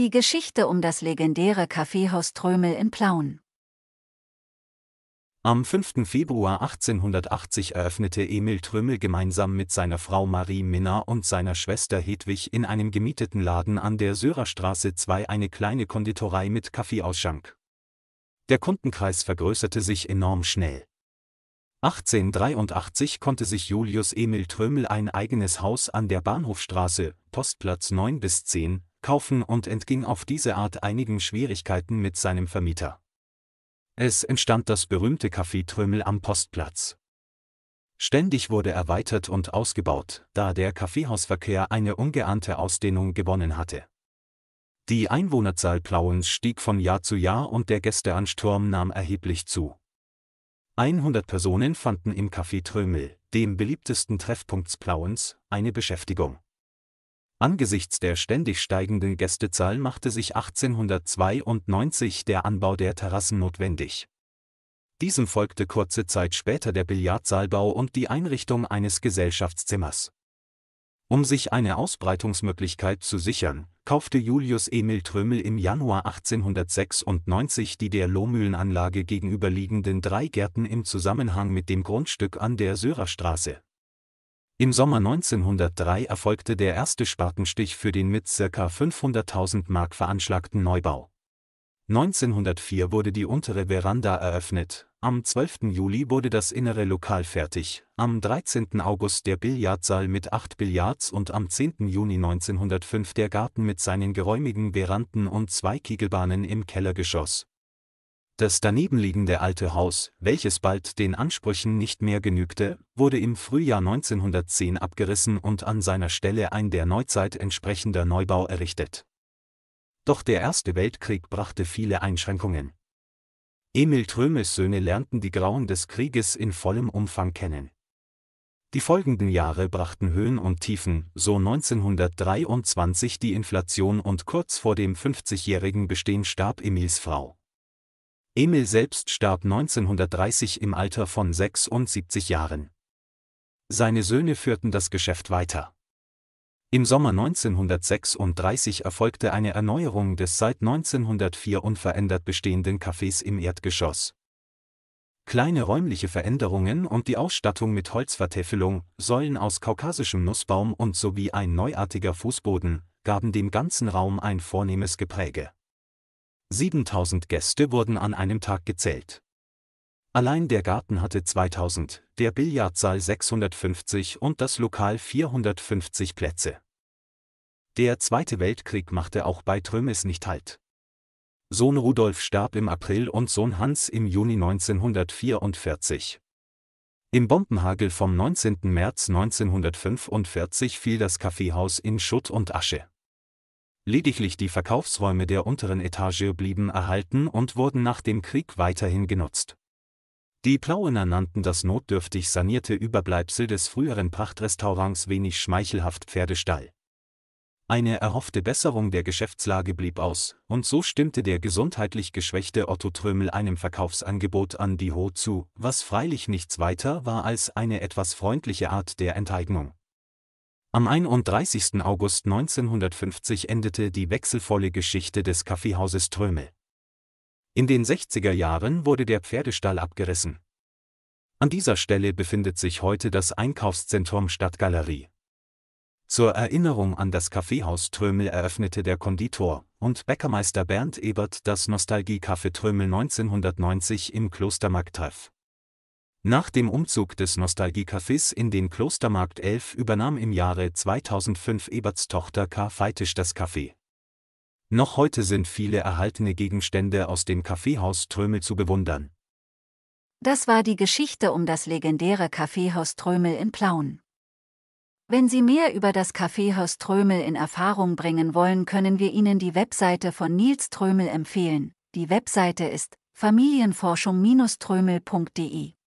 Die Geschichte um das legendäre Kaffeehaus Trömel in Plauen. Am 5. Februar 1880 eröffnete Emil Trömel gemeinsam mit seiner Frau Marie Minna und seiner Schwester Hedwig in einem gemieteten Laden an der Sörerstraße 2 eine kleine Konditorei mit Kaffeeausschank. Der Kundenkreis vergrößerte sich enorm schnell. 1883 konnte sich Julius Emil Trömel ein eigenes Haus an der Bahnhofstraße, Postplatz 9 bis 10, kaufen und entging auf diese Art einigen Schwierigkeiten mit seinem Vermieter. Es entstand das berühmte Café Trömel am Postplatz. Ständig wurde erweitert und ausgebaut, da der Kaffeehausverkehr eine ungeahnte Ausdehnung gewonnen hatte. Die Einwohnerzahl Plauens stieg von Jahr zu Jahr und der Gästeansturm nahm erheblich zu. 100 Personen fanden im Café Trömel, dem beliebtesten Treffpunkt Plauens, eine Beschäftigung. Angesichts der ständig steigenden Gästezahl machte sich 1892 der Anbau der Terrassen notwendig. Diesem folgte kurze Zeit später der Billardsaalbau und die Einrichtung eines Gesellschaftszimmers. Um sich eine Ausbreitungsmöglichkeit zu sichern, kaufte Julius Emil Trömel im Januar 1896 die der Lohmühlenanlage gegenüberliegenden drei Gärten im Zusammenhang mit dem Grundstück an der Sörerstraße im Sommer 1903 erfolgte der erste Spatenstich für den mit ca. 500.000 Mark veranschlagten Neubau. 1904 wurde die untere Veranda eröffnet, am 12. Juli wurde das innere Lokal fertig, am 13. August der Billardsaal mit acht Billards und am 10. Juni 1905 der Garten mit seinen geräumigen Veranden und zwei Kegelbahnen im Kellergeschoss. Das danebenliegende alte Haus, welches bald den Ansprüchen nicht mehr genügte, wurde im Frühjahr 1910 abgerissen und an seiner Stelle ein der Neuzeit entsprechender Neubau errichtet. Doch der Erste Weltkrieg brachte viele Einschränkungen. Emil Trömes Söhne lernten die Grauen des Krieges in vollem Umfang kennen. Die folgenden Jahre brachten Höhen und Tiefen, so 1923 die Inflation und kurz vor dem 50-jährigen Bestehen starb Emils Frau. Emil selbst starb 1930 im Alter von 76 Jahren. Seine Söhne führten das Geschäft weiter. Im Sommer 1936 erfolgte eine Erneuerung des seit 1904 unverändert bestehenden Cafés im Erdgeschoss. Kleine räumliche Veränderungen und die Ausstattung mit Holzvertäfelung, Säulen aus kaukasischem Nussbaum und sowie ein neuartiger Fußboden gaben dem ganzen Raum ein vornehmes Gepräge. 7000 Gäste wurden an einem Tag gezählt. Allein der Garten hatte 2000, der Billardsaal 650 und das Lokal 450 Plätze. Der Zweite Weltkrieg machte auch bei Trömes nicht Halt. Sohn Rudolf starb im April und Sohn Hans im Juni 1944. Im Bombenhagel vom 19. März 1945 fiel das Kaffeehaus in Schutt und Asche. Lediglich die Verkaufsräume der unteren Etage blieben erhalten und wurden nach dem Krieg weiterhin genutzt. Die Plauener nannten das notdürftig sanierte Überbleibsel des früheren Prachtrestaurants wenig schmeichelhaft Pferdestall. Eine erhoffte Besserung der Geschäftslage blieb aus, und so stimmte der gesundheitlich geschwächte Otto Trömel einem Verkaufsangebot an die Ho zu, was freilich nichts weiter war als eine etwas freundliche Art der Enteignung. Am 31. August 1950 endete die wechselvolle Geschichte des Kaffeehauses Trömel. In den 60er Jahren wurde der Pferdestall abgerissen. An dieser Stelle befindet sich heute das Einkaufszentrum Stadtgalerie. Zur Erinnerung an das Kaffeehaus Trömel eröffnete der Konditor und Bäckermeister Bernd Ebert das Nostalgie-Café Trömel 1990 im Klostermarkttreff. Nach dem Umzug des Nostalgie-Cafés in den Klostermarkt 11 übernahm im Jahre 2005 Eberts Tochter K. Feitisch das Café. Noch heute sind viele erhaltene Gegenstände aus dem Kaffeehaus Trömel zu bewundern. Das war die Geschichte um das legendäre Kaffeehaus Trömel in Plauen. Wenn Sie mehr über das Kaffeehaus Trömel in Erfahrung bringen wollen, können wir Ihnen die Webseite von Nils Trömel empfehlen. Die Webseite ist familienforschung-trömel.de.